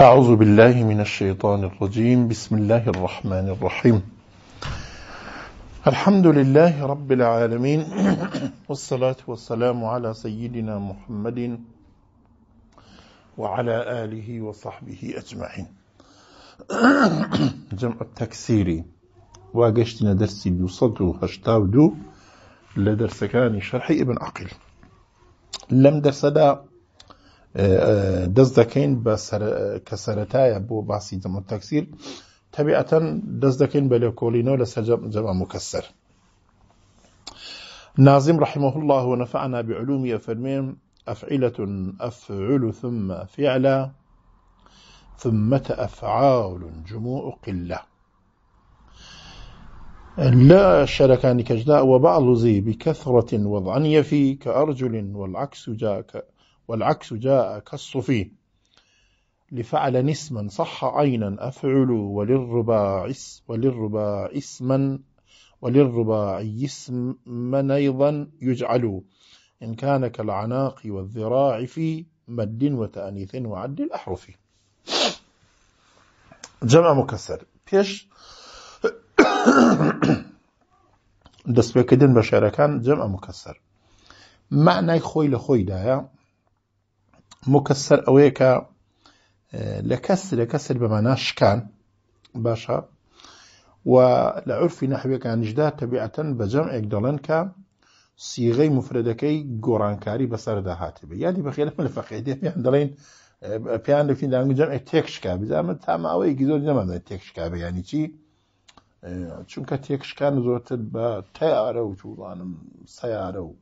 أعوذ بالله من الشيطان الرجيم بسم الله الرحمن الرحيم الحمد لله رب العالمين والصلاة والسلام على سيدنا محمد وعلى آله وصحبه أجمعين جمع التكسيري واجشتنا درسي بيوصدو صدو هشتاو دو لدرسكاني شرحي ابن عقل لم دا دست دکین بە سر کسرتای بو باسی جەمە تەکسیر تەبیعەتەن دەست دەکەین بە لێکۆلینەوە لە سەرجەمە مکسر نازم رحمه الله ونفعنا بعلومه فرميم أفعلة أفعل ثم فعلا ثم أفعال جموع قلة لا شركان كجداء وبعض زي بكثرة وضعا يفي كأرجل والعكس جاء والعكس جاء كالصفي لفعل نسما صح عينا أفعل وللرباع وللرباع اسما وللرباع اسما أيضا يجعل إن كان كالعناق والذراع في مد وتأنيث وعد الأحرف جمع مكسر بيش دس پێکردن بشاركان جمع مكسر معنى خوي لخوي دايا مکەسەر ئەوەیە کە لە کەس لە کەسر بەمانە شکان باشە و لە عرفی نەحوێکانیشدا تەبیعەتەن بە جەمعێک دەڵێن کە سیغەی مفرەدەکەی گۆڕانکاری بەسەردا هاتبێ یادی بەخێرەمە لە فەقێدێ پێیان دەڵێن پێیان لەفیندانگ جەمع تێکشکا بزانمە تاماوەیەکی زۆر نەمەدە تێکشکا بە ینی چی چونکە تێکشکان زۆرتر بە تایارە و چوڵانم سیارە و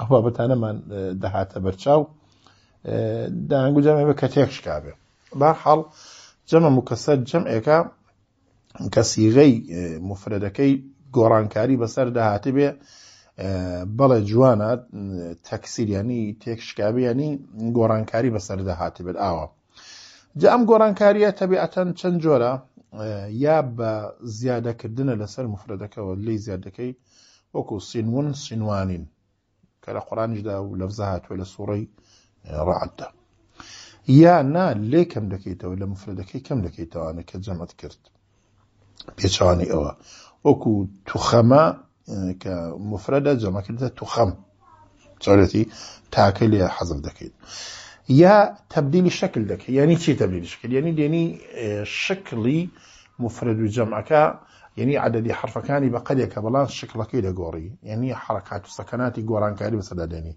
ئەوە بەتانەمان دەهاتە بەرچاو داهنگ و جەمێ بە کە تێکشکا بێ بارحاڵ جەمە مکەسەر جەمێکە کەسیغەی مفرەدەکەی گۆڕانکاری بەسەر داهاتی بێ بەڵێ جوانە تەکسیریانی تێکشکابیانی گۆڕانکاری بەسەر داهاتی بێت ئاوە جا ئەم گۆڕانکاریە تەبیعەتەن چەند جۆرە یا بە زیادەکردنە لەسەر مفرەدەکەەوە لی زیادەکەی وەکو سینون سینوانین کە لە قڕانیشدا و لەفزە هاتوێ لە سوڕی ڕعدە یا نا لێ کەم دەکەیتەوە لە مفرەکەی کەم دەکەیتەوەوانە کە جەمت کرد پێچوانی ئەوە وەکو توخەمە کە مفرەدە جەمەکردە توخەم چارەتی تاکە لێ حەزم دەکەیت یا تبدیلی شکل دەکە ینی چی تبدیلی شکل ینی دێنی شکلی مفرد و جەمعەکە یعنی عددی حرفەکانی بە قەدێکە بەڵام شکلەکەی دەگۆڕی یعنی حرکات و سەکەناتی گۆڕانکاری بەسەدادێنی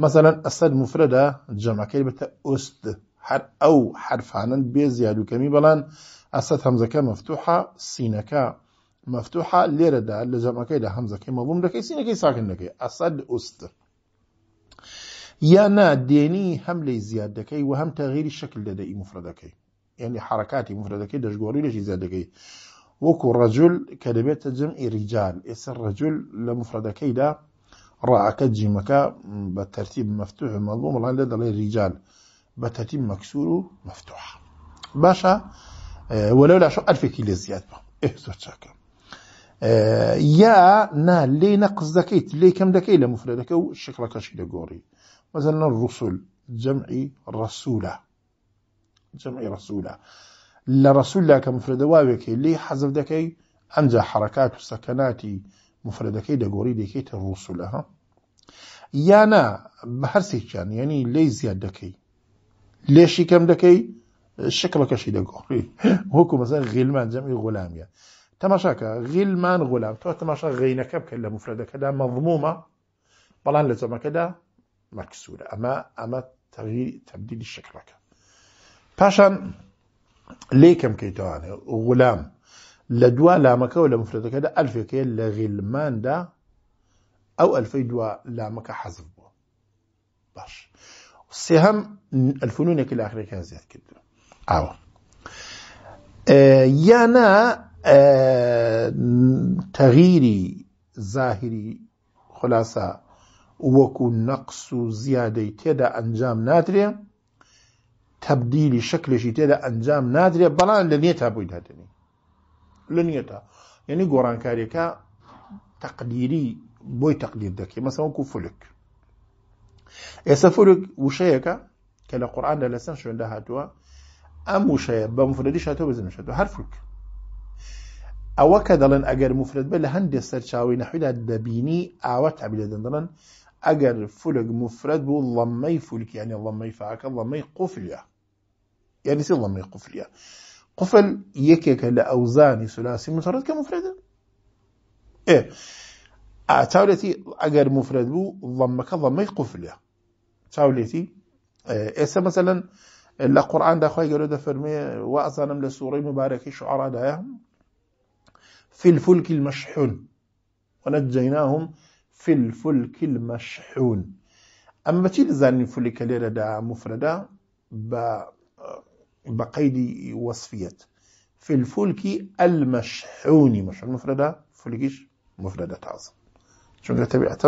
مثلا السد مفردة جمع كلمة أست حر أو حرف عنن بزياد وكمي بلان السد همزة مفتوحة سينك مفتوحة ليرة لجمع كيدا همزة مضموم لكي سينك ساكن لكي السد أست يانا ديني هم لي كي وهم تغيير الشكل لدى كي يعني حركاتي مفردكي دشقوري ليش كي وكو رجل كلمة جمع رجال اس الرجل كي ده راك تجي مكا بالترتيب مفتوح مضموم والله لدى الرجال بترتيب مكسور مفتوح باشا اه ولولا شو الف كيلو زيادة ايه زور اه يا نا لي نقص ذكيت لي كم ذكي لمفردك وشكرا كاشي لغوري مثلا الرسل جمعي رسولة جمعي رسولة لرسول لا مفرد وابكي لي حذف ذكي انجا حركات وسكناتي مفردەکەی دەگۆری دەکەیتە يانا یانا بە هەرسێکیان یعنی لی زیاد دەکەی لێشی کەم دەکەی شکڵەکەشی دەگۆڕی وەکو مەسە غیلمان جەمی غلامیە تەماشاکە غیلمان غلام تۆ تەماشا غینەکە بکە لە مفردەکەدا مەضمومە بەڵان لە جەمەکەدا مەکسورە ئەمە ئەمە تەغییر تبدیلی شکلەکە پاشان لێکم کەیتوانێ غلام لە دوا لامەکەەوە لە مفرەتەکەدا ئەلفێکەیە لە دا أو ألفي دوا لامەکە حەزف بووە باش كي ئەلفونونێکی لاخرێکیان زیاد کردو ئاوە آه، یانە يانا آه، تغييري ظاهري خلاصة وكو نقص زيادة تێدا أنجام نادرێ تبديل شكل تێدا ئەنجام أنجام بەڵان بلان نێ تابووی دادنی يعني قران كاريكا تقديري بوي تقدير تەقدیر مثلا كو فلک اسا فلک وشيكا كلا قران لا لسان شو عندها توا ام بە بمفردي شاتو بزن شاتو حرف ئەوە او دەڵێن اجر مفرد بە لە هەندێک سەرچاوی نەحویدا دەبینی ئاوە تابیلە دەندڵن ئەگەر فلک مفرد بوو يعني ضمي لەمەی ضمي قفليا يعني سي ضمي قفليا قفل يكيك لأوزاني ئەوزانی سولاسی كمفردة إيه أتاولتي أجر مفرد بو ضمك ضمي ڵەمەکە ڵەمەی إيه چاولێتی ئێستا مەسەەن لە قورآاندا خی گەۆ دەفەرمێ وازانم لە سوڕی مبارەکەی في الفلك المشحون ونجيناهم في الفلك المشحون أما تيل زاني فلك ليرة دا مفردة با بقيد وصفيات في الفلك المشحون مشحون مفردة فلكيش مفردة تعظم چون طبيعة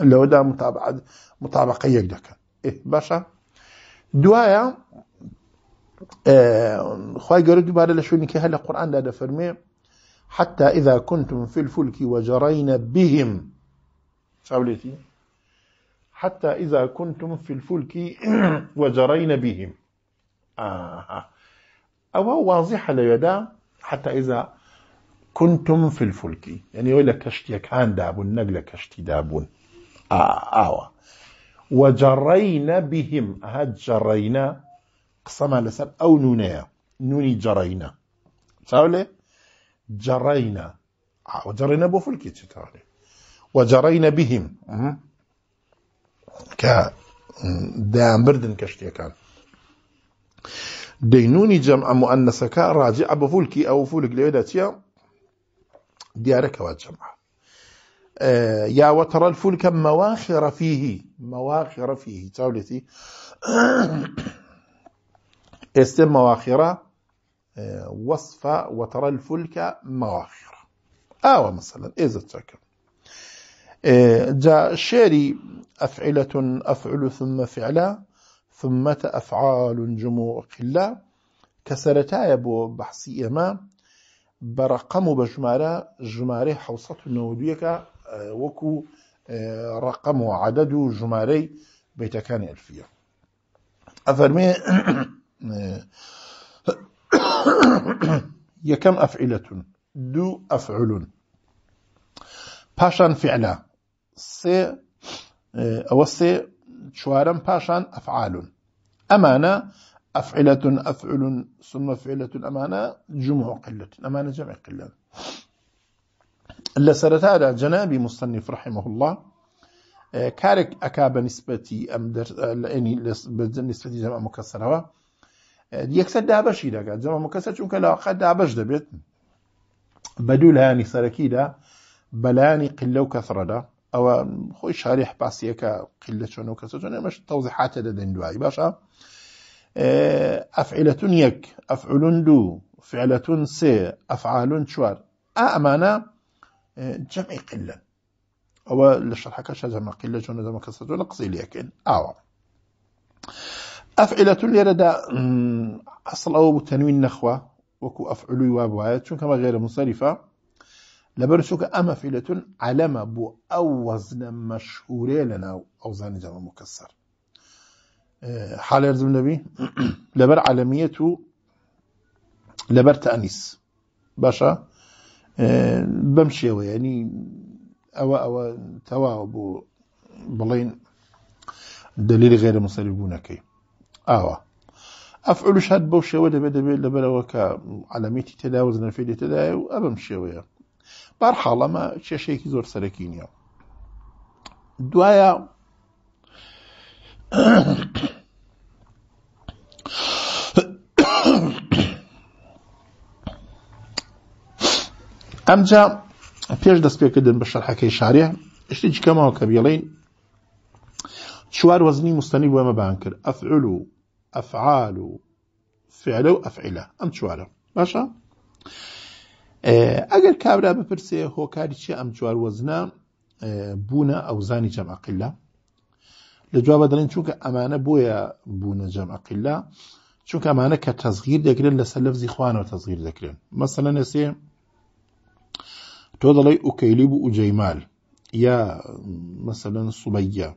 اللي دا متابعة مطابقة يقدك إيه باشا دوايا آه خواهي قرد دوبارة لشوني كي هلا قرآن دا فرمي حتى إذا كنتم في الفلك وجرين بهم شاوليتي حتى إذا كنتم في الفلك وجرين بهم آه. أو واضحة ليدا حتى إذا كنتم في الفلك يعني ولا كشتي كان دابون نقل كشتي دابون آه آه وجرينا بهم هاد جرينا قسم على سب أو نونيا نوني جرينا تاولي جرينا آه وجرينا بو فلكي تاولي وجرينا بهم كا دام بردن كشتي كان دينوني جمع مؤنثك راجع بفولكي أو فولك ليداتيا ديارك واجمع آه يا وترى الفلك مواخر فيه مواخر فيه تاولتي است مواخرة آه وصفة وترى الفلك مواخرة آه، أو مثلا إذا تاكل آه جاء شيري أفعلة أفعل ثم فعلا ثمة أفعال جموع قلة كسرتايا بو بحثي إما برقم بجمارة آه، آه، جماري حوصة نوديك وكو رقم عدد جماري بيتا كان ألفية أفرمي آه، يكم أفعلة دو أفعل باشا فعلا سي أو سي شوارم باشان أفعال أمانة أفعلة أفعل ثم فعلة أمانة جمع قلة أمانة جمع اللي سرت هذا جنابي مصنف رحمه الله کارێک ئەکا بە نسبەتی ئەم يعني نسبەتی جەمع مکەسەرەوە یەکسەر دابەشی دەکات جەمع مکەسە چونکە لەواقع دابەش دەبێت بە دوو لایانی سەرەکیدا بەلایانی قلە و کەسڕەدا او خو شارح باس يكا قله شنو كسو شنو مش توضيحات هذا دين دواي باشا افعله يك افعل دو فعله س افعال شوار امانه جمع قله او الشرح كاش جمع قله شنو زعما كسو نقصي لكن او افعله اللي رد اصل او تنوين نخوه وكو افعل يواب وايت كما غير منصرفه لەبەر چووکە ئەمە فیلەتون علەمە بۆ ئەو وەزنە مەشهورێ لە ناو ئەوزانی جەمە مکەسەر حالێرزم نەبی لەبەر عەلەمیەت و لەبەر تەنیس باشە بەم شێوە ینی ئەوە ئەوە تەواوە بۆ بڵین دلیلی غێرە مەسەری بوونەکەی ئاوە ئەفعلوش هەت بەو شێوە دەبێت دەبێت لەبەرەوە کە عەلەمێتی تێدا وزنەفێ دێتەدای و ئەبم شێوەیە بار حاڵەمە کێشەیەکی زۆر سەرەکی نییە دوایە ئەمجا پێش دەست پێکردن بە شەرحەکەی شارێ شتێکی کەمەوە کە بێڵین چوار وەزنی مستەنی بۆ ئەمە بان کرد ئەفعل و ئەفعال و فعلە و ئەفعیلە ئەم چوارە باشە؟ ئەگەر کابرا بپرسێ هۆکاری چی ئەم چوار وەزنا بوونە ئەوزانی جەماقللا لە جوابە دەڵێن چونکە ئەمانە بۆیە بوونە جەماقللا چونکە ئەمانە کە تەزغیر دەکرێن لەسەر لەفزی خوانەوە تەزغیر دەکرێن مەسەلە نەسێ تۆ دەڵێ ئوکەیلی بوو ئوجەیمال یا مەسەلەن سوبەیە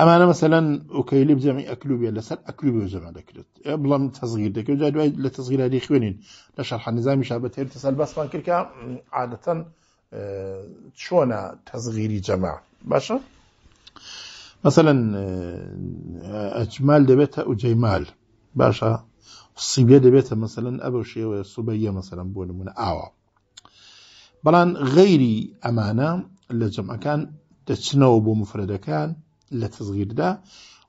اما انا مثلا اوكيلي بزعمي اكلو بيا لسر اكلو بيا زعما دكرت بلا تصغير دك جاي دوي لتصغير هذه خوينين لا شرح النظام شابه تير تسال بس فان كلكا عاده أه شونا تصغيري جماع باشا مثلا آه، اجمال دبيتا وجيمال باشا الصبية دبيتا مثلا ابو شي وصبية مثلا بون من اوا بلان غيري امانه اللي جمع كان تشنو بو مفرد كان لتصغير دا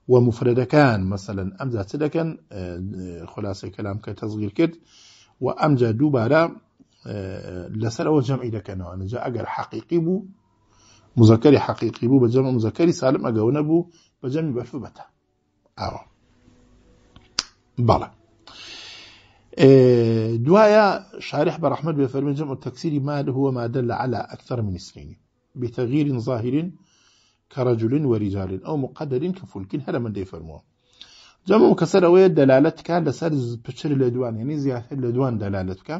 ومفردەکان كان مثلا چ دەکەن آه، خلاصة كلام كتصغير كد کرد دوبارا آه، لسر دووبارە جمعي ئەوە جەمعی جاء أقر حقيقي بو مذكري حقيقي بو بجمع مذكري سالم أقونا بو بجمع جەمی بتا أو آه. بلا دوايا شارح برحمة بفرمي جمع التكسير ما هو ما دل على أكثر من اسمين بتغيير ظاهر كرجل ورجال أو مقدر كفلك هذا من دي فرموا جمع مكسر أوي دلالتك لسر بشر لدوان يعني زيادة لدوان دلالتك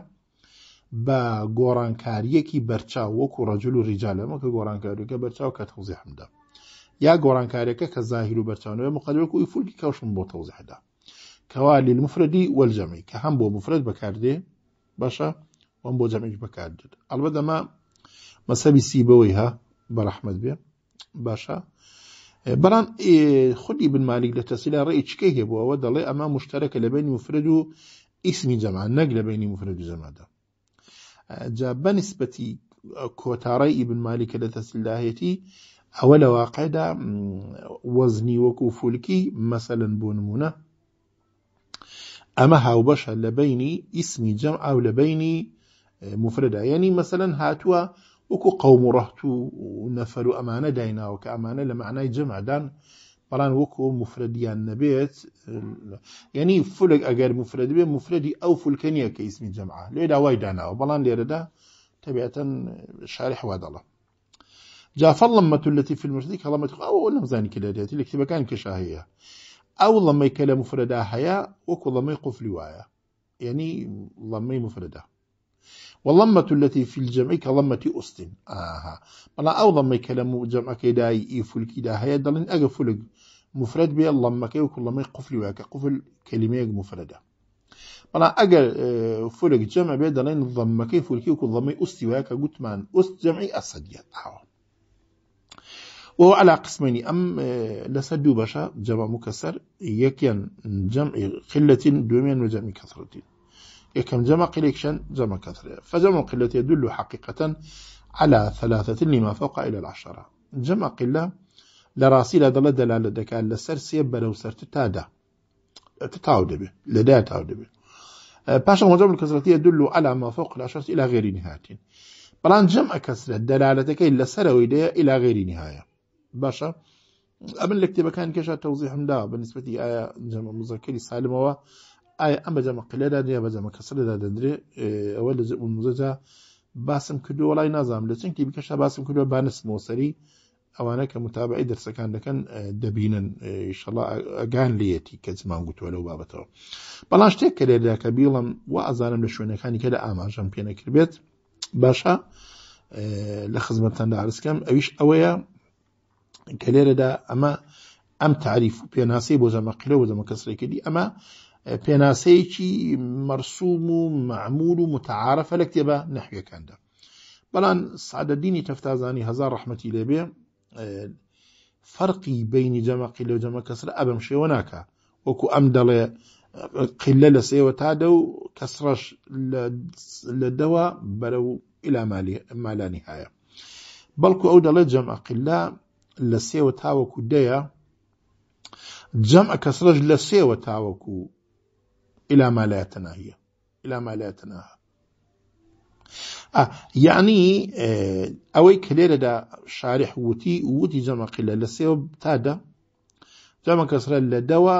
با گۆڕانکاریەکی بەرچاو وەکو ڕەجل و ریجالەمە کە گۆڕانکاریەکە بەرچاو کە تەوزیحمدا یا گۆڕانکاریەکە کە زاهیر و بەرچاوەوە مقدرک و ئیفولکی کەوشم بۆ تەوزیحدا کەوا للمفردی وەلجەمی کە هەم بۆ مفرد بەکاردێ باشە وەم بۆ جەمیش بەکاردێت ئەلبەدەما مەسەبی سی بەوەی ها بەرەحمد بێ باشە بەڵام خودی بنمالیک لە تەسیلا ڕێی چکەی هێبووەوە دەڵێ ئەمە مشتەرەکە لە بینی مفرد و ئیسمی جەمان نەک لە بینی مفرد و زەمادا جا بەنسبەتی کۆتاڕی ئیبنمالیکە لە تەسیلداهێتی ئەوە لە واقعدا وەزنی وەکو فولکی مەسەلەن بۆ نمونە ئەمە هاوبەشە لە بینی ئیسمی جەم ئاو لە بینی مفردا یعنی مەسەلەن هاتووە وكو قوم رهتو ونفلو أمانة نەفەر وكأمانة لمعنى جمع دان بلان وكو معنای جەمعدان يعني وەکو مفردیان نەبێت مفرد بي مفردي أو فولکە كاسم جمعة ئیسمی دا واي دانا وبلان ليرا دا تەبیەتەن شارح وا دەڵە جافە التي في المرتدي كلمة أو لم زاني كلا اللي لكتبة كان كشاهية أو لما يكلم مفردها هيا وكو لما يقف لوايا يعني لما مفردها واللمة التي في الجمع كلمة أصل آها بلا أو ما يكلم جمع كداي إيفل كدا هيا دلن أغفلق مفرد بي اللمة كي وكل ما قفل وكا قفل كلمة مفردة بلا أقل آه، فلق جمع بي دلن الضمة كي فلكي وكل لمي أصل وكا قلت من أصل جمعي أصدية وهو على قسمين أم آه، لسدو بشا جمع مكسر يكيان جمع قلة دومين وجمع كثرة يكم جمع قليكشن جمع كثرة فجمع قلة يدل حقيقة على ثلاثة لما فوق إلى العشرة جمع قلة لراسي لدل دلالة دكا لسر سيب وسر سرت تادا تتعود به أه، لدا تعود به باشا مجمع الكسرة يدل على ما فوق العشرة إلى غير نهاية بلان جمع كسرة دلالتك لسر ويدى إلى غير نهاية باشا أبن لكتب كان كشا توضيح دا بالنسبة آية جمع مذكري سالمة ئایا ئەم بەجەمە قلەدا دیە بەجەمە کەسەدا دەدرێ ئەوە لە زەجا باسم کردو وڵای نازام لە چنکی بکەشە باسم کردووە بانسمۆسەری ئەوانە کە متابعی دەرسەکان دەکەن دەبینن ئەگان لەتی کە زمان گوتووە لەو بابەتەوە بەڵام شتێک کە لێدا کە بیڵم و ئازانم لە شوێنەکانی کە لە ئاماژەم پێنەکردێت باشە لە خزمەتەندا عرسکەم ئەویش ئەوەیە کە لێرەدا ئەمە ئەم تعریف و پێناسی بۆ زەمەقلە و زەمە کەسرێکی دی ئەمە پێناسەیەکی مەرسوم و معمول و متعاعرفە لە کتێبە نەحویەکاندا بەڵام سعدەدینی تەفتازانی هزار ڕحمەتی لێبێ فەرقی بینی جەمەقی لەو جەمە کەسر ئەبم شێوە ناکە وەکو ئەم دەڵێ قلە لە سێوە تا دە و کەسڕەش لە دەوە بەرە و ئلا مالانی هەیە بەڵکو ئەو دەڵێت جەمع قلە لە سێوە تاوەکو دەیە جەمع کەسرەش لە سێوە تاوەکو إلى ما لا يتناهى إلى ما لا يتناهى یعنی ئەوەی کە لێرەدا شارح وتی وتی جەمەقیلە لە سێوە تادا جەمە کەسرە لە دەوە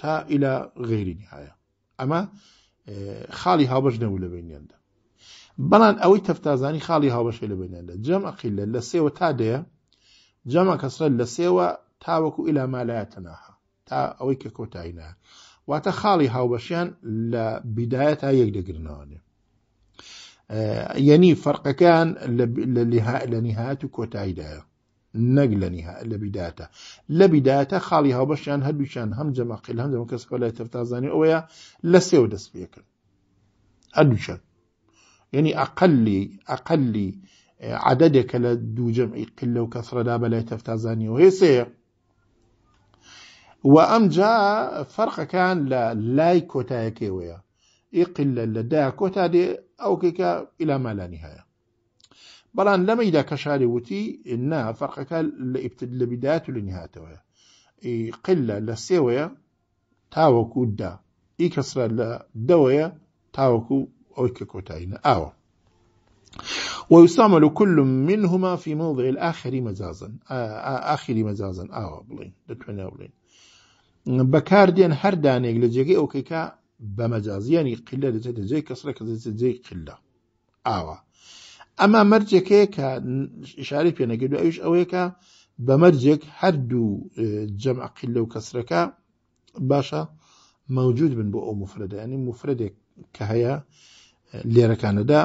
تا ئیلا غێری هەیە ئەمە خاڵی هاوبەش نەبوو لە بینیاندا بەڵان ئەوەی تەفتازانی خاڵی هاوبەشی لە بینیاندا جەمەقیلە لە سێوە تا دەیە جەمە کەسرە لە سێوە تاوەکو ئیلا مالایەتەناها تا ئەوەی کە کۆتاییە واتە خاڵی هاوبەشیان لە بیدایەت تا یەکدەگرنەوەێ یعنی آه، يعني فەرقەکان لە نهات و کۆتاییدایە نەگ لە لە بیداتە لە بیداتە خاڵی هاوبەشیان هەردووشان هەم جەمەقیل هەم جەمە کەسەکە لای تەفتازانانی ئەوەیە لە سێو دەست پێکرد هەردووشان یعنی يعني ئەقللی ئەقللی آه، عادەدێکە لە دوو جەمعی قل لەو کەسڕەدا بەلای تەفتازانانی و هێسەیە و ئەم جا كان لە لای کۆتایەکەوەیە ئیقل لەدا کۆتا دێ ئەو کێکە ئیلامالانی هەیە بەڵام لەمەیدا کەشاری وتی نا فەرقەکە لە ئیبتد لە بیدات و لە نهاتەوەە قلە لە سێوەیە تاوەکو دا ئی کەسرە لە دەوەیە تاوەکو ئەوی کە کۆتاییە ئاوە ويستعمل كل منهما في موضع الآخر مجازا آخر مجازا آه بلين دتونا بلين بەکاردێن هەر دانێک لە جێگەی ئەوکەیکا بە مەجازیانی قلە دەچێتە جێی کەسرە کە دەچێت جێی قلە ئاوا ئەما مەرجێکەیە کە شاری پێنەگەر ئەوش ئەوەیەکە بە مەرجێک هەردوو جەم عقل لەو کەسرەکە باشە مەوجود بن بۆ ئەو مفرەدانی مفرەدێک کە هەیە لێرەکانەدا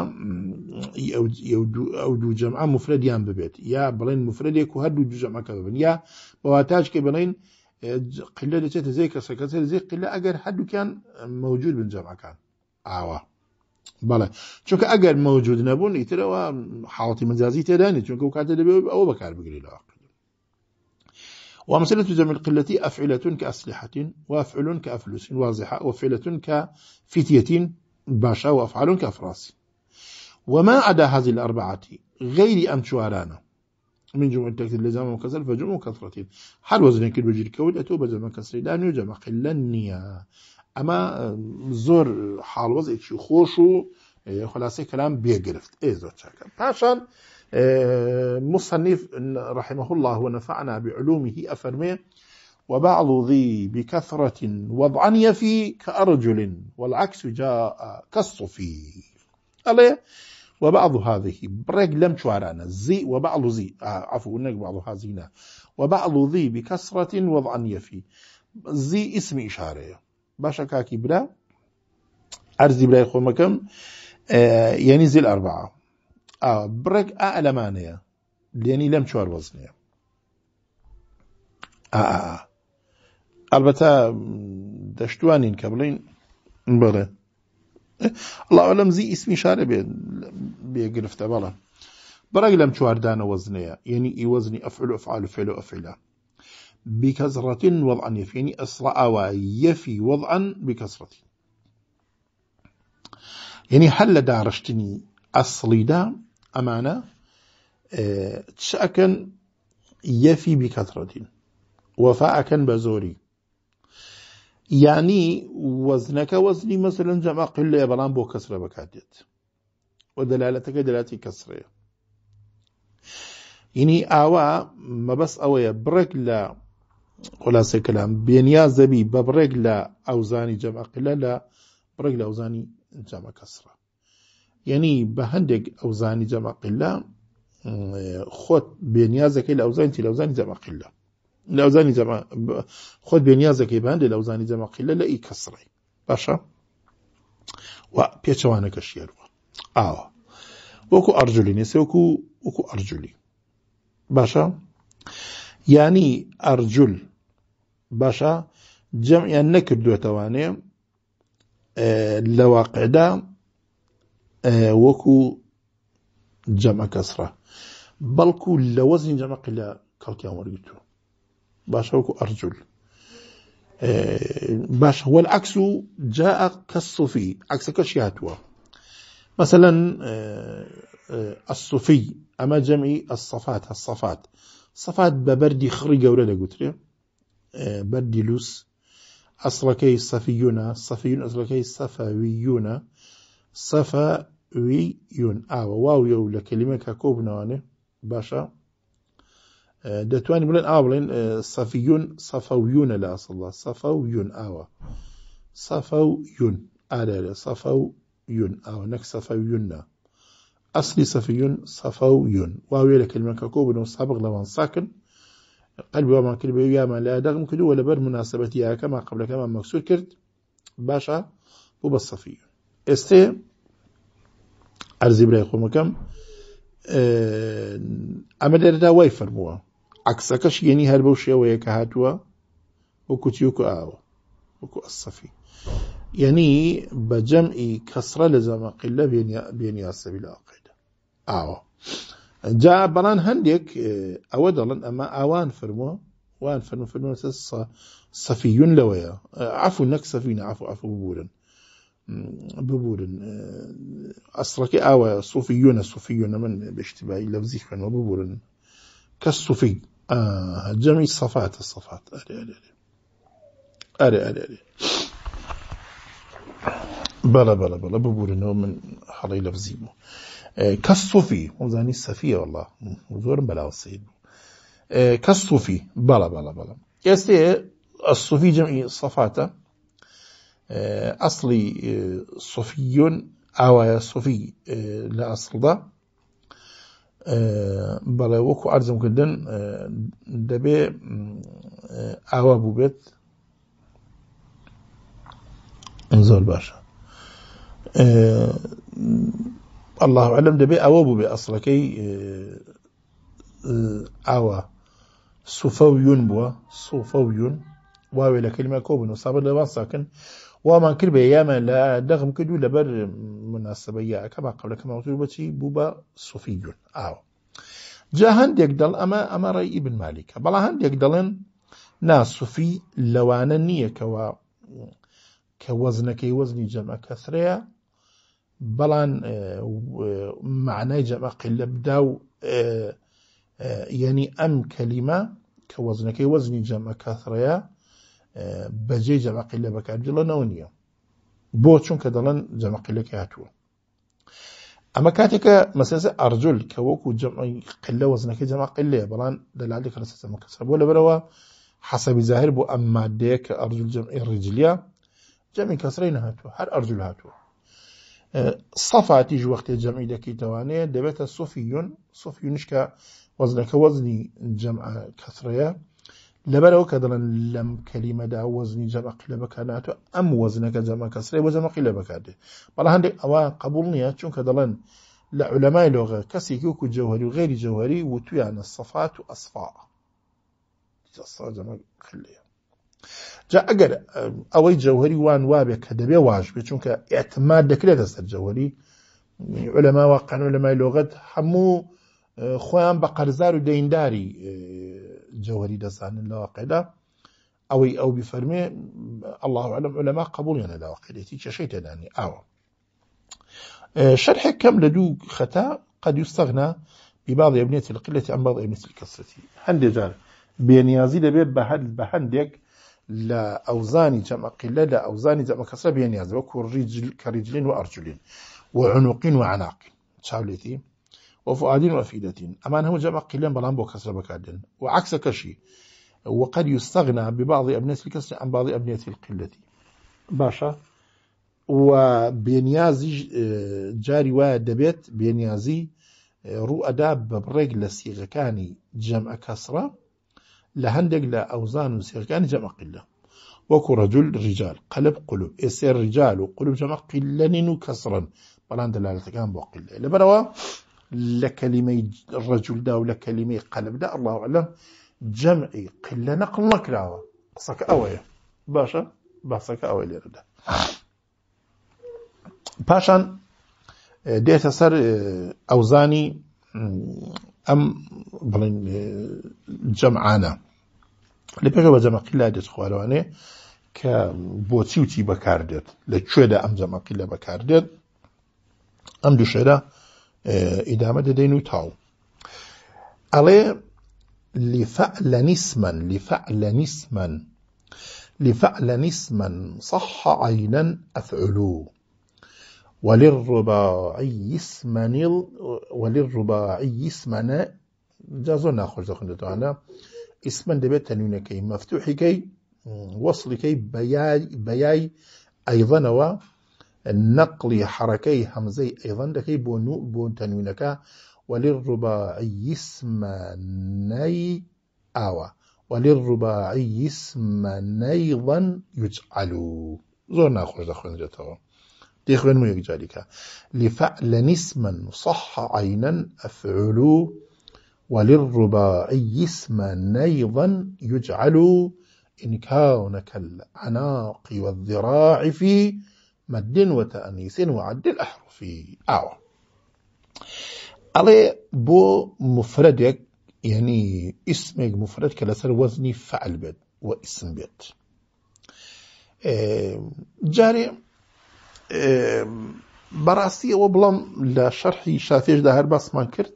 ئەو دوو جەمع مفرەدیان ببێت یا بڵێن مفرەدێک و هەردوو دوو جەمەکە بن یا بەواتاجکە بڵێن قلة دەچێتە زەی کەسە قلة زیی حد كان موجود مەوجود بن جەمعەکان ئاوا بەڵێ چونکە ئەگەر مەوجود نەبوون ئیترەوە حاڵی مەجازی تێدانی چونکە و کاتە أو بكار بەکار بگریلەوە ومسألة جمع القلة أفعلة كأسلحة وأفعل كأفلوس واضحة وفعلة كفتية باشا وأفعال كأفراس وما عدا هذه الأربعة غير أم شوارانا من جمع لزام وكسر فجمع كثرة حال وزن كل وجه الكود أتو بزمان كسر دان يجمع قلا نيا أما زور حال وزن شي خوشو اه، خلاصة كلام بيقرفت إيه زور شاكا باشان اه، مصنف رحمه الله ونفعنا بعلومه أفرمي وبعض ذي بكثرة وضعا يفي كأرجل والعكس جاء كالصفي عليه وبعض هذه بريك لم شوارانا زي وبعض زي آه، عفوا انك بعض هذه وبعض ذي بكسرة وضعا يفي زي اسم إشارة باشا كاكي أرزي بلا براي خومكم آه يعني زي الأربعة آه بريك آ آه ألمانية يعني لم شوار وزنية آه آه آه البته دشتوانين کە بڵین الله أعلم زي اسمي شارە بي بي قرفت بەڕێک لەم چواردانە وەزنەیە یعنی ئیوەزنی ئەفعل أفعل ئەفعال و فعل و ئەفعلا بكسرة وضعا يعني أسرع ويفي وضعا بكسرة يعني هل دارشتني أصلي دا أمانة تشأكن يفي بكثرة وفاء كان بزوري یانی وەزنەکە وەزنی مەسلەن جەما قلەیە بەڵام بۆ کەسرە بەکاتێت و دەلالەتەکە دەلاتی کەسرەیە ینی ئاوا مەبەس ئەوەیە بڕێک لە خلاصە کەلام بێنیا زەبی بە بڕێک لە ئەوزانی جەمەقلە لە بڕێک لە ئەوزانی جەمە کەسرە یعنی بە هەندێک ئەوزانی جەمەقلە خۆت بێنیازەکەی لە ئەوزانتی لەوزانی جەمەقلە لەوزانی جەمە خۆت بێنیازەکەی بەندێ لەوزانی جەمەقی لە لە ئی کەسڕی باشە و پێچەوانەکە شێروە ئاوە وەکو ئەرجلی نێسێ وەکو وەکو ئەرجلی باشە ینی ئەرجول باشە جەمیان نەکردوێتەوانێ لە واقعدا وەکو جەمە کەسرە بەڵکو لە وەزین جەمەقی لە کەڵکیان وەرگتووە باشا أرجل آه، باش هو العكس جاء كالصوفي عكس كشياتوا مثلا آه، آه، الصوفي أما جمعي الصفات الصفات صفات ببردي ولا قولة لقوتري بردي لوس أصلكي الصفيون الصفيون أصلكي الصفويون صفويون آه واو يو لكلمة كوبنا باشا دتواني بلن ئا صفيون صفويون لا صلى الله صفويون آوا صفويون ئاوە سەفە و یون ئارە لە سەفە و یون ئاوە نەک سەفە یوننا ئەسلی سەفیون سەفە ساكن قلب وما كلمة يا ما لا سابق لەوان ولا بر وامان يا كما قبل كما مكسور كرت باشا مناسبەتی یاکەمان قبلەکەمان مەکسور کرد باشە بۆ أه... سەفیون ئێستێ ئەرزی عكسكش يعني هربوش يا ويا كهاتوا وكتيوكو آوا وكو الصفي يعني بجمع كسرة لزم قلة بين بين ياسة بلا قيد آوا جاء بلان هنديك أو دلن أما آوان فرموا وان فرموا فرموا سس صفي لويا اه، عفو نك سفينة عفو عفو ببورن ببورن أسرك اه، آوا صوفيون صوفيون من باشتباهي لفزيش فنو ببورن كالصوفي آه جميع الصفات الصفات أري أري أري أري أري, أري. بلا بلا بلا ببور إنه من حالي لفظي بو آه، كالصوفي وزاني السفية والله وزور بلا وصيد آه، كالصوفي بلا بلا بلا يستي الصوفي جميع الصفات آه، أصلي صوفيون أو صوفي لأصل ده بەڵێ وەکو ئارزم کردن دەبێ ئاوا بوو بێت زۆر باشە الله علم دەبێ ئەوە بوو بێ ئەسڵەکەی ئاوا سوفە و یون بووە سوفە و یون واوێ لە کلمە کۆبن و سابر لەوان ساکن ومن كل بياما لا دغم كدو لبر مناسبة يا كما قبل كما قلت بتي بوبا صوفي او جا هند يقدل اما اما راي ابن مالك بلا هند يقدل ناس صوفي لوانا نية كوا كوزن كي وزن جمع كثريا بلا آه، معنى جمع قلة بداو آه، آه، يعني ام كلمة كوزن كي وزن جمع كثريا بەجێ جەمەقیلە بەکارجلڵەوە نییە بۆ چونکە دەڵەن جەمەقیلەکە هاتووە ئەمە کاتێکە مەسەز ئەرجل کە وەکو قلە وەزنەکە جەمەقیلێ بەڵان دەلالی کەسەمە کەسە بۆ لەبەرەوە حەسەبی زاهر بۆ ئەم مادەیە کە ئەرجل جەمعی ڕجلیە جەمی کەسرەی نەهاتووە هەر ئەرجل هاتووە سەفاتیش وەختی جەمی دەکەیتوانەیە دەبێتە سوفیون سوفیونشکە وەزنەکە وەزنی جەم کەسرەیە لبرو كدرن لم كلمة دا وزني جمع قلب كاناتو أم وزنك جمع كسره وجمع قلب كاده بلا هندي أوا قبولنيا چون كدرن لعلماء لغة كسي كيوكو جوهري وغير جوهري وتو يعني الصفات وأصفاء تصفى جمع خليه جا ئەگەر ئەوەی آه، جەوهری وان وابێ کە دەبێ واش بێ چونکە ئەتماد دەکرێتە سەر جەوهری لەماوە قەن لەمای لۆغەت هەموو خۆیان بە و آه، دەینداری جوهري دەزانن لە واقعدا او او بفرمي الله علم لەما قبولیانە يعني لە واقعێتی چشەی تێدانی او اه، شرح كم لدو خطا قد يستغنى ببعض أبنية القلة عن بعض أبنية الكسرة هندي جار بينيازي لبيت بهل بهندك لا أوزاني جمع قلة لا أوزاني جمع كسرة يزيد وكو رجل كرجلين وأرجلين وعنق وعناق شاولتي وفؤاد وفيدة أما هم جمع قلان بلان بو كسر بكادن وعكس كشي وقد يستغنى ببعض أبنية الكسر عن بعض أبنية القلة باشا وبينيازي آه، جاري ودبيت بينيازي آه، رو أداب ببريق لسيغة لە جمع جەمع لهندق لأوزان وسيغة لە جمع قلة وكو رجل رجال قلب قلوب إسير رجال وقلوب جمع جەمەقللەنین و بلان دلالة كان بو قلة لبروا لا كلمة الرجل دا ولا كلمة قلب دا الله أعلم جمعي قلة نقل لك لا قصك أوي باشا باصك أوي لرده باشا ديت سر أوزاني أم بلين جمعانا لبيش هو جمع قلة ديت خواروني كبوتيوتي بكاردت لكشو دا أم جمع قلة بكاردت أم دوشي ادامه دەدەین تاو ئەڵێ لفعل نسما لفعل نسما لفعل نسما صح عينا أفعلوا وللرباعي اسما وللرباعي اسمنا جازو ناخذ دخلنا اسمن اسما دبت تنوين كي مفتوح كي وصل كي بياي بياي أيضا و النقل حركي همزي أيضا دكي بونو بون تنوينك وللرباعي ني آوى وللرباعي اسم نيضا يجعل زورنا خرج دخلنا جتوا ديخلن مو يجالك لفعل اسم صح عينا أفعل وللرباعي اسم نيضا يجعل إن كونك العناق والذراع في مد وتأنيس وعدل أحرفي أو آه. ألي بو مفردك يعني اسمك مفردك لسر وزني فعل بيت واسم بيت آه، جاري براسي ئەوە بڵم شافيش ده شافێشدا هەر باسمان کرد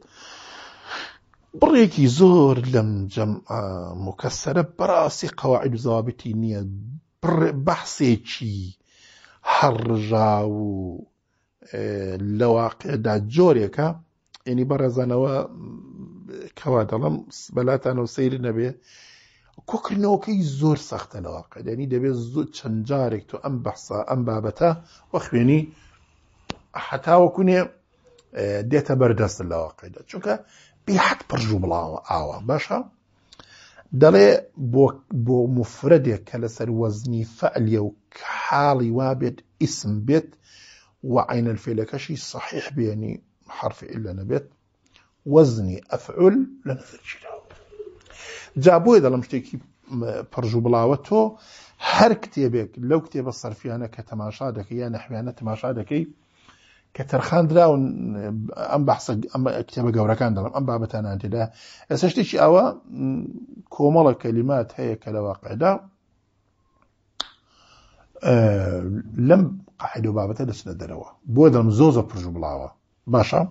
بريكي زور لم جمع مكسرة براسي قواعد زەوابتی بحثي هەڕژا و لەواقعدا جۆرێکە ینی بەڕێزانەوە کەوا دەڵم بەلاتان و سەیری نەبێ کۆکردنەوەکەی زۆر سەختەنەوە قەدەنی دەبێت زۆر چەند جارێک تۆ ئەم بەحسا ئەم بابەتە وە خوێنی حتاوەکوونێ دێتە بەردەست لەواقعدا چونکە بیحەت پڕژوو بڵاوە ئاوە باشە؟ دەڵێ بۆ مفرەدێک کە لەسەر وەزنی فعلیە و حاڵی وابێت ئیسم بێت و عینە الفێلەکەشی صحیح بێنی حرف لە نەبێت وەزنی ئەفعول لە نەفرچیرەوە جا بۆیە دەڵم شتێکی پڕژ و بڵاوە تۆ هەر کتێبێک لەو کتێبە سەرفیانە کە تەماشا دەکەی یان نەحویانە تەماشا دەکەی کە تەرخاندراون ئەم بەحسە کتێبە گەورەکان دەڵم ئەم بابەتانان تێدا ئەسە شتێکی ئەوە کۆمەڵە کەلیمات هەیە کە لەوە قەدا لەم قاعد و بابەتە دەچنە دەرەوە بۆ دەم زۆزە پرژ بڵاوە باشە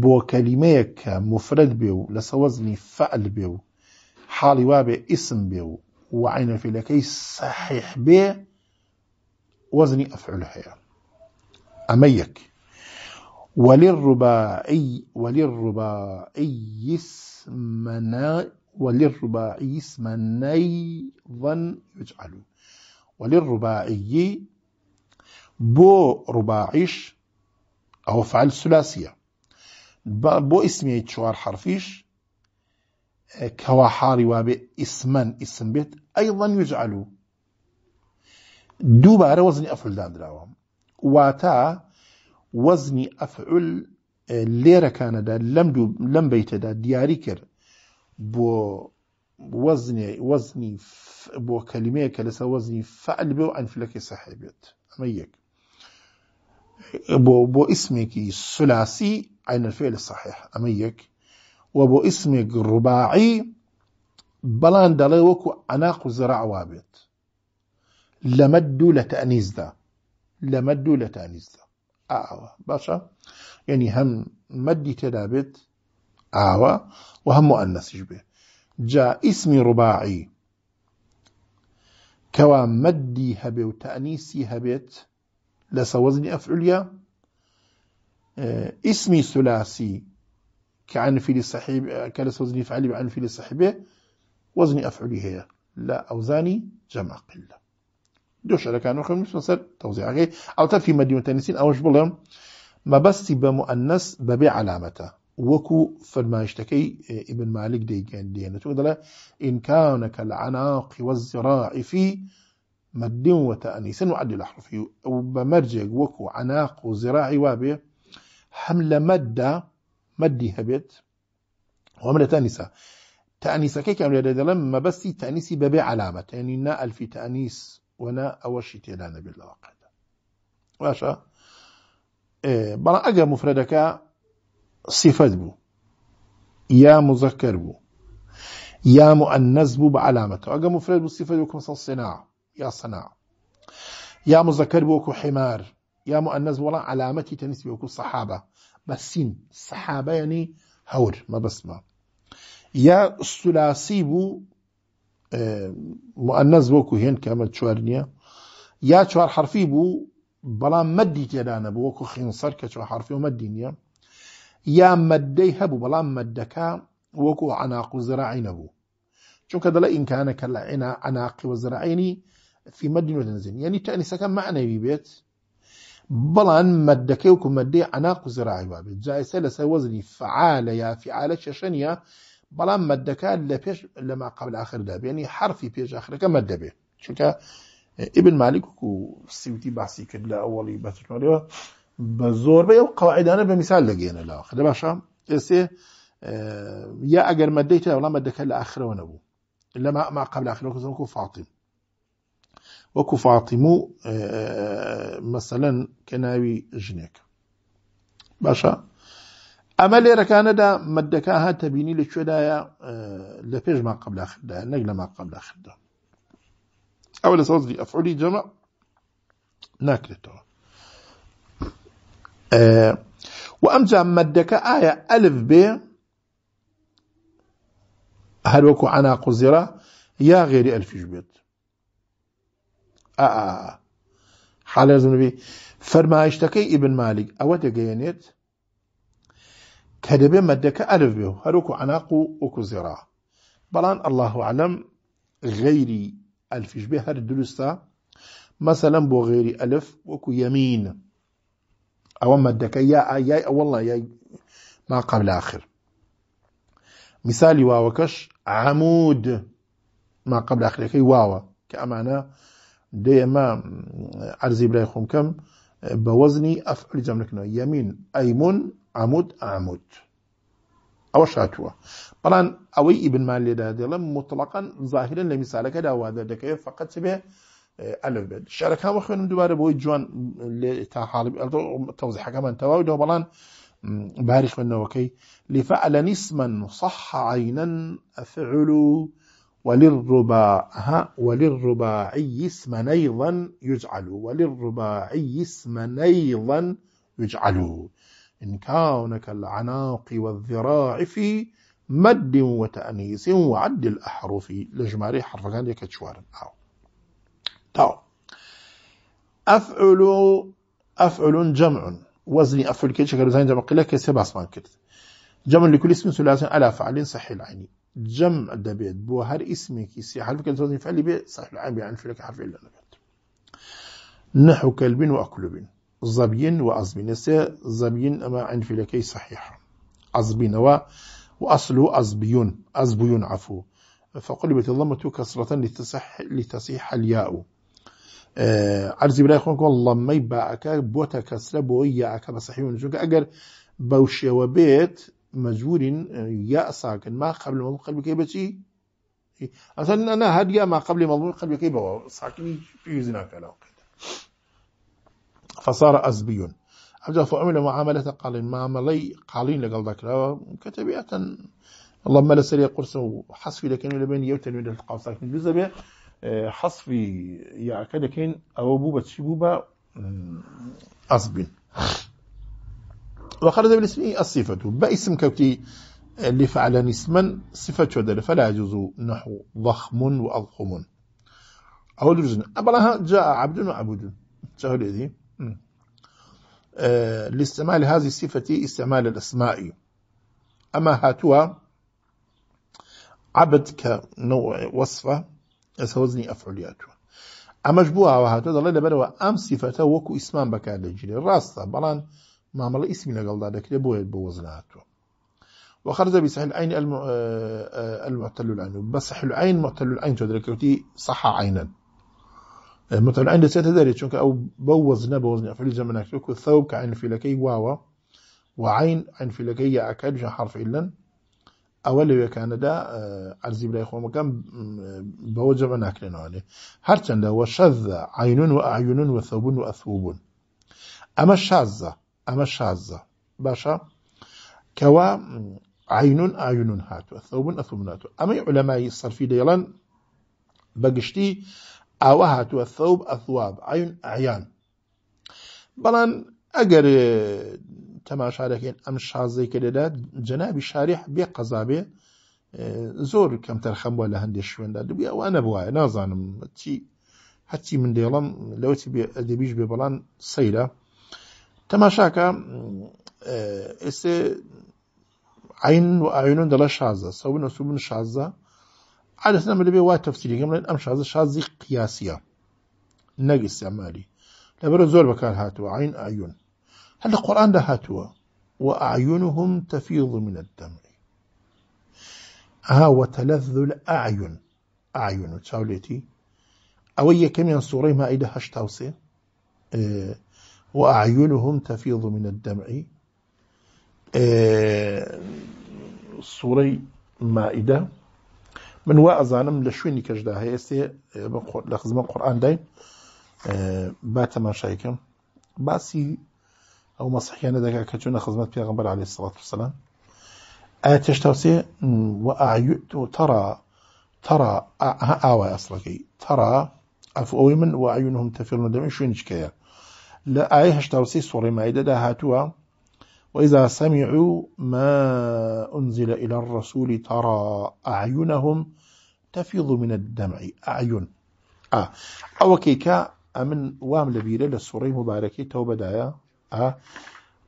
بۆ کەلیمەیەک کە مفرد بێ و لە سەوەزنی فعل بێ و حاڵی وابێ ئیسم بێ و وعینەفیلەکەی سەحیح بێ وەزنی ئەفعل هەیە أميك وللرباعي وللرباعي اسمنا وللرباعي اسمنا أيضا يجعل وللرباعي بو رباعيش أو فعل ثلاثية بو اسمي شوار حرفيش آه، كوا حاري وابي اسما اسم بيت أيضا يجعلوا دوباره وزني أفعل دان دراوام واتا وزني افعل اه، ليرا كندا لم دو لم بيت دا دياري كر بو وزني وزن بو كلمه كلسا وزني فعل بو ان فلك صاحبت اميك بو بو اسمك سلاسي عين الفعل الصحيح اميك و بو اسمك رباعي بلان دلوك اناقو زرع وابت لمدو لتانيز ذا لمد لە أعوى باشا يعني هم هەم مەدی أعوى وهم مؤنسج به جاء بێ رباعي كوا مدي کەوا وتأنيسي هەبێ و وزن هەبێت لە اسمي ثلاثي كعن في الصحيب آه، كلس وزني فعلي بعن في الصحيبه وزني أفعلي هي لا أوزاني جمع قله كانو خمس دۆشەرەکان و خەمی بەسەر تەوزیعەکەی ئەوتەرکی مەدیوتەنیسین ئەوش ما بس بە مؤنس بەبێ وكو وەکو إيه، ابن مالك مالک دەیگەن دێنێت و ان كانك العناق والزراع في مد وتأنيس وعد الأحرف وبمرجع وكو عناق وزراعي وابي حملة مد مد هبت وعملة تأنيسة تأنيسة كي كانوا ما بس تأنيسي ببي علامة يعني نا في تأنيس ونا أوشي تيلانا بالواقع واشا إيه، برا أجا مفردك صفات بو يا مذكر بو يا مؤنث بو بعلامته أجا مفرد بو صفات بو كمسا الصناعة يا صناعة يا مذكر بو حمار يا مؤنث بو علامتي تنسبي بو صحابة بس سين صحابة يعني هور ما بسمه يا الثلاثي بو مؤنەز وەکو هێن کەمە چوار نییە یا چوار حرفی بوو بەڵام مەدی تێدا نەبوو وەکو خینسەر کە چوار حرفی و مەدی نییە یا مەدەی هەبوو بەڵام مەدەکە وەکو عناق و زراعی نەبوو چونکە دەڵە ئینکانەکە لە عێنا عناقی و زراعینی في مد وتنزين يعني تأنيسة كان معنى بيت بلان مدكي وكو مدي عناق زراعي بابت جائسة لسا وزني فعال يا فعالة ششنية بەڵام مەدەکە لە پێش لەما قبل آخردا بێنی حرفی پێش آخرەکە مەدەبێ چونکە ئیبن مالیک و سیوتی باسی کرد لە ئەوڵی بەتونەوە بە زۆربەی ئەو قاعدانە بە میسال لەگەێنە لاوە خدە باشە ئێسێ اه، یا ئەگەر مەدەیت وڵام مەدەکە لە آخرەوە ونبو لما ما قبل آخر وكو فاتیم وەکو فاتیم و اه، اه، مثلا كناوي جنيك باشا ئەمە لێرەکانەدا مەدەکە هاتە بینی لە کوێدایە اه، لە ما قبل آخر لەما اول ئەوە دی افعولی جمع جەمە تو. اه، و مدکا آیا الف ئەلف بێ هەروەکو عنا قوزیرە یا غێری ئەلفیش بێت حالەزم بێ فرمايشتكي ابن مالك أو دەگەیەنێت كدبه مدك ألف به هروكو عناقو وكو زراع بلان الله أعلم غيري ألف به هر دلستا مثلا بو غيري ألف وكو يمين أو مدك يا يا والله يا ما قبل آخر مثالي واوكش عمود ما قبل آخر كي واو كأمانا ديما عرزي بلايخون كم بوزني أفعل جملة يمين أيمن عمود عمود ئەوە شاتووە بەڵان ئەوەی ئیبنمان لێدا دێڵم مطلقان ظاهرن لە میسالەکەدا وادە دەکەوێت فقط به اه، ألف ئەلف شارك هم خوێنم دوبارة بۆی جوان تا حاڵب تەوزحەکەمان دو بلان بارخ من خوێندنەوەکەی لفعل نسما صح عينا أفعل وللرباعها وللرباعي اسما أيضا يجعل وللرباعي اسما أيضا يجعل إن كان كالعناق والذراع في مد وتأنيس وعد الأحرف لجماري كان ديك تشوار أو آه. تاو أفعل أفعل جمع وزني أفعل كي شكل زين جمع قلة كي سبع اسمان كرت جمع لكل اسم ثلاثة على فعل صحي العين جمع دبيت بو هر اسمك سي حرف كان وزني فعل بي صحي العين عن يعني فعلك حرف إلا نحو كلب وأكل بين زبين وأزبين سي زبين أما عند فلكي صحيح أزبين و وأصله أزبيون أزبيون عفو فقلبت الضمة كسرة لتصح لتصيح الياء عرزي بلاي خونك والله ما يباعك بوتا كسرة بوياك بصحيون شوك أجر بوشي وبيت مجبور ياء اه، ساكن ما قبل مضمون كي يبتي أصلا أنا هاد يا ما قبل مضمون كي بوا ساكن في زناك على وقت فصار أزبي أبدا فعمل معاملة قال ما ملي قالين لقل ذاك كتبية اللهم لا سري قرصه حصفي لكن لبين يوتن من القاص لكن جزبة آه، حصفي يا كدكين أو بوبة شبوبة أزبين وخرج بالاسم الصفة باسم كوتي آه، اللي فعل نسما صفة شدر فلا يجوز نحو ضخم وأضخم أو درجن أبلها جاء عبد وعبد شهر ذي آه، لاستعمال هذه الصفة استعمال الأسماء أما هاتوا عبد كنوع وصفة أسوزني أفعلياتو وزني أفعولياتو ئەمەش بووەوە هاتۆ أم صفة وكو سیفەتە وەکو ئیسمان بەکار بلان ما بەڵام اسمي لقل دادا كده بۆیە بوزن هاتوا وخرج بسحل العين آه، آه، المعتل العين بس العين معتل العين تدركوتي صح عينا مثلا عند سيت داري چونك او بوز نبوز نفعل يعني، زمنك لك الثوب كعين في لكي واوا وعين عين في لكي اكاد جن حرف الا اول كان دا آه، عرزي بلاي اخو مكان آه، بوز زمنك لنا عليه هرچند وشذ عين واعين وثوب واثوب اما شاذة اما شاذة باشا كوا عين اعين هاتو ثوب اثوب هاتو اما علماء الصرفي ديلان بقشتي ئاوە هاتووە سەوب ئەسواب عیون ئایان بەڵام ئەگەر تەماشارەکەن ئەم شازەی کە دەدا جەنابی شارح بێ قەزابێ زۆر کەم تەرخەم بووە لە هەندێک شوێندا دەبی ئەوە نەبووایە نازانم چی هەچی من دێڵم لەوەی دەبیش بێ بەڵان سەیرە تەماشاکە ئێسێ عین و ئاینون دەڵە شازە سەون سوبن شازە عادة ما لبي وای تەفسیری گەمڵێن ئەم هذا شازی قياسية نجس سەماری لەبەر زۆر بكان هاتوا عين أعين هل القرآن ده هاتوا وأعينهم تفيض من الدمع ها وتلذذ الأعين أعين تشاوليتي كم ينصوري ما إذا هشتاوسي آه، وأعينهم تفيض من الدمع آه، صوري مائدة من وا ازانم لشويني كجدا هي سي استي اه، لخزمه قران داي اه، با تماشايكم باسي او مسحيانه دكا كتشون خدمه پیغمبر عليه الصلاه والسلام اتش توسي و ترى ترى ها اوا اصلكي ترى اف اويمن واعينهم تفر من دم شوينش كيا لا اي هش توسي صوري مايده ده هاتوا وإذا سمعوا ما أنزل إلى الرسول ترى أعينهم تفيض من الدمع أعين آه أو كيكا أمن وام لبيرة للسوري مباركي توبة دايا آه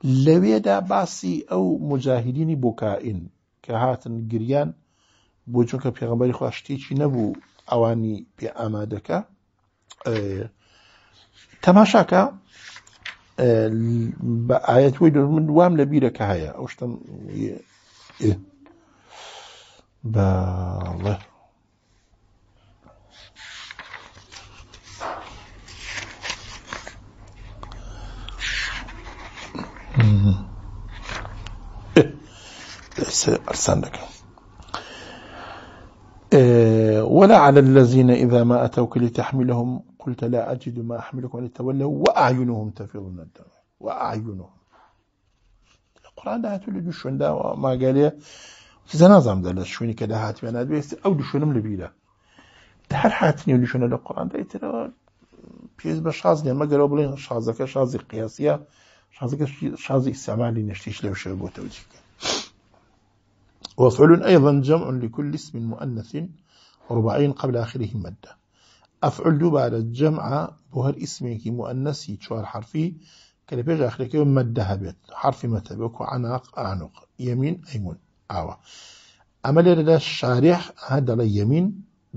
لەوێدا باسي أو مجاهدين بكائن کە هاتن بوجونك في غمبالي خواشتي نبو أواني بأمادك آه. تماشاكا ئاەتوەی آه، ويدو من وام لبيرة كهيا هەیە ئەو شتم إيه. بەڵێ إيه. أرسان إيه، ولا على الذين إذا ما أتوك لتحملهم قلت لا أجد ما أحملكم عليه تولوا وأعينهم تفيض من الدمع وأعينهم القرآن ده هاتوا لدو شون ده ما قال نظم ده لشوني كده هاتي أنا بيست أو دو شونم لبيلا تحر حاتني ودو شون القرآن ده يترى بيز بشاز ما قالوا بلين شازك شاز قياسية شازك شاز استعمالي نشتيش لو شربو توجيك وفعل أيضا جمع لكل اسم مؤنث ربعين قبل آخره مده ئەفعل دووبارە جەمعە بۆ هەر ئیسمێکی مؤنەسی چوار حرفی کە لە پێش ئاخرەکەی مەدە هەبێت حرفی مەتەبێک و عناق أعنق يمين ئەیمون ئاوە ئەمە لێرەدا شارێح هە على یەمین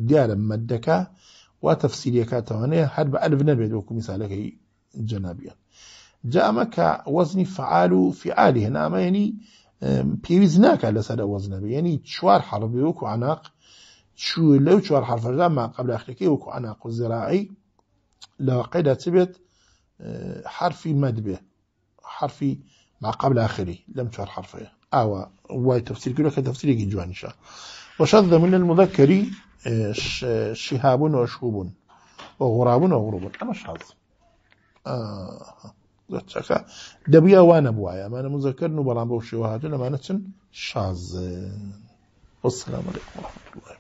ديالا مەدەکە وا تەفسیریەکە توانەیە هەر الف ئەلف نەبێت وەکو میسالەکەی جەنابیان جا ئەمە کە وەزنی فعال و فعالی هەنامە ینی پێویست ناکات لەسەر وەزنەبێ ینی چوار حەڵبێ وەکو عناق شو لو شوار حرفجا ما قبل آخركي وكو قل زراعي لو قيدة تبت حرفي مدبه اه، حرفي ما قبل آخري لم تشعر حرفه أو واي تفسير كله كتفسير يجي إن شاء وشذ من المذكري شهاب وشهوب وغراب وغروب أنا شاذ آه. دبيا وانا بوايا ما أنا مذكر نبرام بوشي وهاتنا ما نتن شاذ والسلام عليكم ورحمة الله